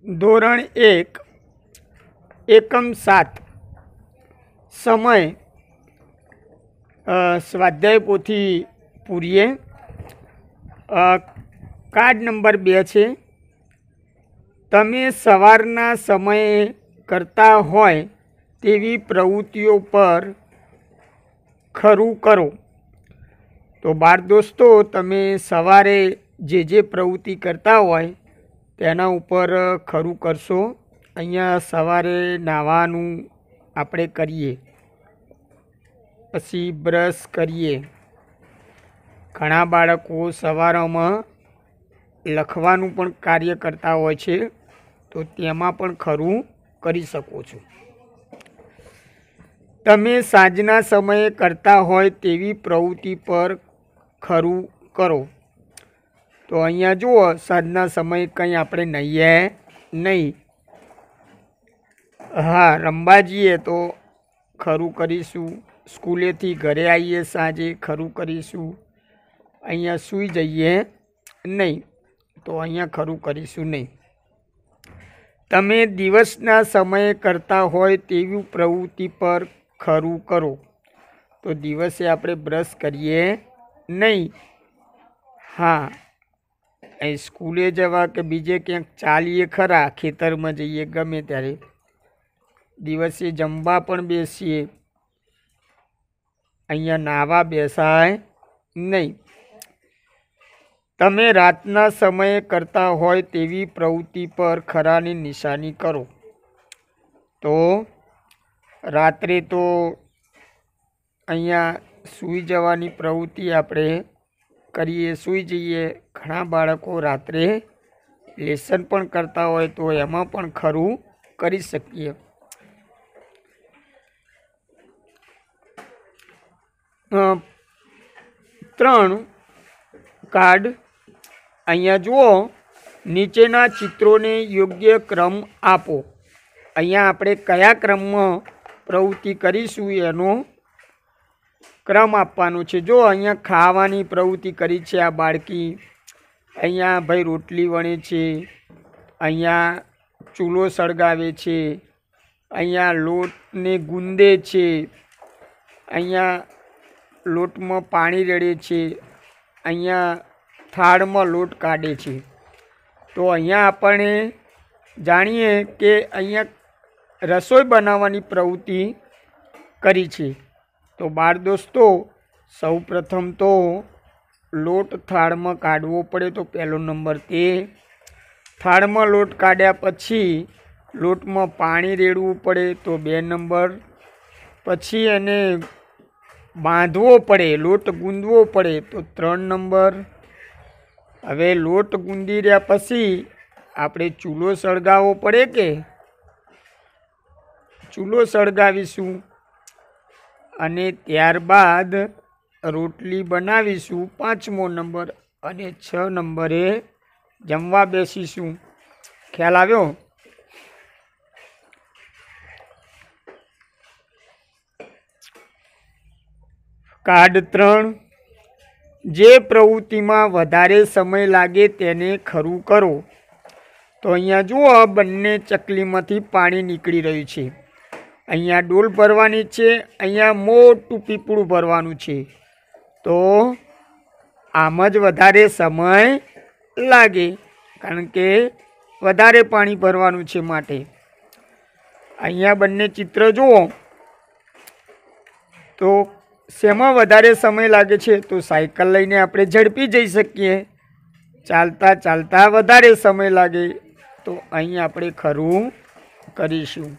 ધોરણ એક એકમ સાત સમય સ્વાધ્યાય પોથી પૂરીએ કાર્ડ નંબર બે છે તમે સવારના સમયે કરતા હોય તેવી પ્રવૃત્તિઓ પર ખરું કરો તો બાર દોસ્તો તમે સવારે જે જે પ્રવૃત્તિ કરતા હોય તેના ઉપર ખરું કરશો અહીંયા સવારે નાહવાનું આપણે કરીએ પછી બ્રશ કરીએ ઘણા બાળકો સવારમાં લખવાનું પણ કાર્ય કરતા હોય છે તો તેમાં પણ ખરું કરી શકો છો તમે સાંજના સમયે કરતા હોય તેવી પ્રવૃત્તિ પર ખરું કરો તો અહીંયા જુઓ સાંજના સમયે કંઈ આપણે નહીએ નહીં હા રમવા જઈએ તો ખરું કરીશું સ્કૂલેથી ઘરે આવીએ સાંજે ખરું કરીશું અહીંયા સૂઈ જઈએ નહીં તો અહીંયા ખરું કરીશું નહીં તમે દિવસના સમયે કરતા હોય તેવી પ્રવૃત્તિ પર ખરું કરો તો દિવસે આપણે બ્રશ કરીએ નહીં હા સ્કૂલે જવા કે બીજે ક્યાંક ચાલીએ ખરા ખેતરમાં જઈએ ગમે ત્યારે દિવસે જમવા પણ બેસીએ અહીંયા નાવા બેસાય નહીં તમે રાતના સમયે કરતા હોય તેવી પ્રવૃત્તિ પર ખરાની નિશાની કરો તો રાત્રે તો અહીંયા સૂઈ જવાની પ્રવૃત્તિ આપણે કરીએ સૂઈ જઈએ ઘણા બાળકો રાત્રે લેસન પણ કરતા હોય તો એમાં પણ ખરું કરી શકીએ ત્રણ કાર્ડ અહીંયા જુઓ નીચેના ચિત્રોને યોગ્ય ક્રમ આપો અહીંયા આપણે કયા ક્રમમાં પ્રવૃત્તિ કરીશું એનો ક્રમ આપવાનો છે જો અહીંયા ખાવાની પ્રવૃત્તિ કરી છે આ બાળકી અહીંયા ભાઈ રોટલી વણે છે અહીંયા ચૂલો સળગાવે છે અહીંયા લોટને ગુંદે છે અહીંયા લોટમાં પાણી રેડે છે અહીંયા થાળમાં લોટ કાઢે છે તો અહીંયા આપણે જાણીએ કે અહીંયા રસોઈ બનાવવાની પ્રવૃત્તિ કરી છે તો બાળ દોસ્તો સૌ પ્રથમ તો લોટ થાળમાં કાઢવો પડે તો પહેલો નંબર તે થાળમાં લોટ કાઢ્યા પછી લોટમાં પાણી રેડવું પડે તો બે નંબર પછી એને બાંધવો પડે લોટ ગૂંદવો પડે તો ત્રણ નંબર હવે લોટ ગૂંદી રહ્યા પછી આપણે ચૂલો સળગાવવો પડે કે ચૂલો સળગાવીશું અને ત્યારબાદ રોટલી બનાવીશું પાંચમો નંબર અને છ નંબરે જમવા બેસીશું ખ્યાલ આવ્યો કાર્ડ ત્રણ જે પ્રવૃત્તિમાં વધારે સમય લાગે તેને ખરું કરો તો અહીંયા જુઓ બંને ચકલીમાંથી પાણી નીકળી રહ્યું છે અહીંયા ડોલ ભરવાની છે અહીંયા મોટું પીપળું ભરવાનું છે તો આમ જ વધારે સમય લાગે કારણ કે વધારે પાણી ભરવાનું છે માટે અહીંયા બંને ચિત્ર જુઓ તો શેમાં વધારે સમય લાગે છે તો સાયકલ લઈને આપણે ઝડપી જઈ શકીએ ચાલતા ચાલતા વધારે સમય લાગે તો અહીં આપણે ખરું કરીશું